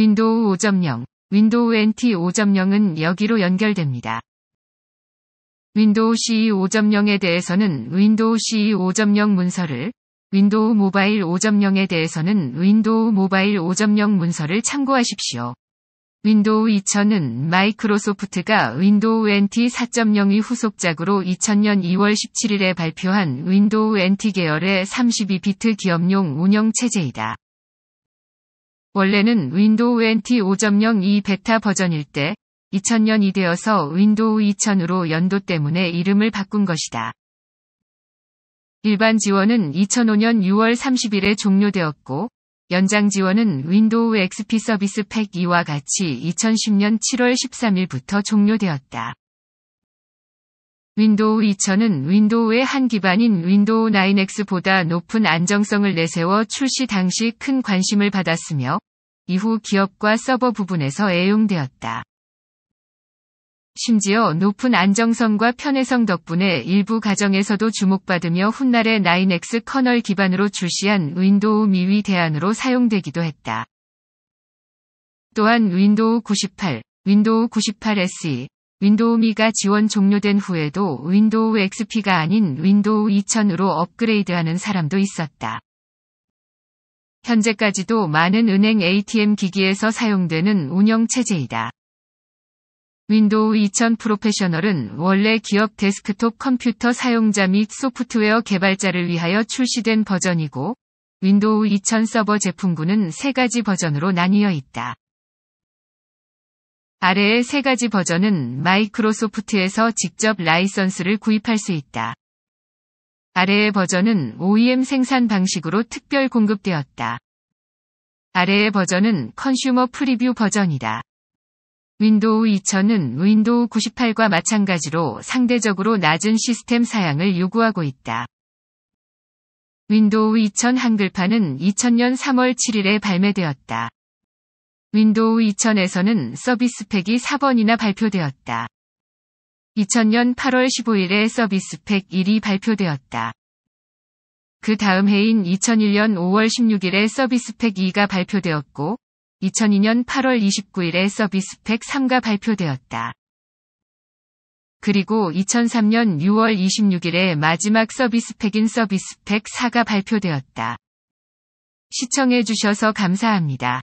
윈도우 5.0, 윈도우 NT 5.0은 여기로 연결됩니다. 윈도우 CE 5.0에 대해서는 윈도우 CE 5.0 문서를, 윈도우 모바일 5.0에 대해서는 윈도우 모바일 5.0 문서를 참고하십시오. 윈도우 2000은 마이크로소프트가 윈도우 NT 4.0의 후속작으로 2000년 2월 17일에 발표한 윈도우 NT 계열의 32비트 기업용 운영체제이다. 원래는 윈도우 NT 5.0이 베타 버전일 때 2000년이 되어서 윈도우 2000으로 연도 때문에 이름을 바꾼 것이다. 일반 지원은 2005년 6월 30일에 종료되었고, 연장 지원은 윈도우 XP 서비스 팩 2와 같이 2010년 7월 13일부터 종료되었다. 윈도우 2000은 윈도우의 한 기반인 윈도우 9X보다 높은 안정성을 내세워 출시 당시 큰 관심을 받았으며 이후 기업과 서버 부분에서 애용되었다. 심지어 높은 안정성과 편의성 덕분에 일부 가정에서도 주목받으며 훗날의 9X 커널 기반으로 출시한 윈도우 미위 대안으로 사용되기도 했다. 또한 윈도우 98, 윈도우 98SE, 윈도우 미가 지원 종료된 후에도 윈도우 XP가 아닌 윈도우 2000으로 업그레이드하는 사람도 있었다. 현재까지도 많은 은행 ATM 기기에서 사용되는 운영체제이다. 윈도우 2000 프로페셔널은 원래 기업 데스크톱 컴퓨터 사용자 및 소프트웨어 개발자를 위하여 출시된 버전이고, 윈도우 2000 서버 제품군은 세 가지 버전으로 나뉘어 있다. 아래의 세 가지 버전은 마이크로소프트에서 직접 라이선스를 구입할 수 있다. 아래의 버전은 OEM 생산 방식으로 특별 공급되었다. 아래의 버전은 컨슈머 프리뷰 버전이다. 윈도우 2000은 윈도우 98과 마찬가지로 상대적으로 낮은 시스템 사양을 요구하고 있다. 윈도우 2000 한글판은 2000년 3월 7일에 발매되었다. 윈도우 2000에서는 서비스팩이 4번이나 발표되었다. 2000년 8월 15일에 서비스팩 1이 발표되었다. 그 다음 해인 2001년 5월 16일에 서비스팩 2가 발표되었고, 2002년 8월 29일에 서비스팩 3가 발표되었다. 그리고 2003년 6월 26일에 마지막 서비스팩인 서비스팩 4가 발표되었다. 시청해주셔서 감사합니다.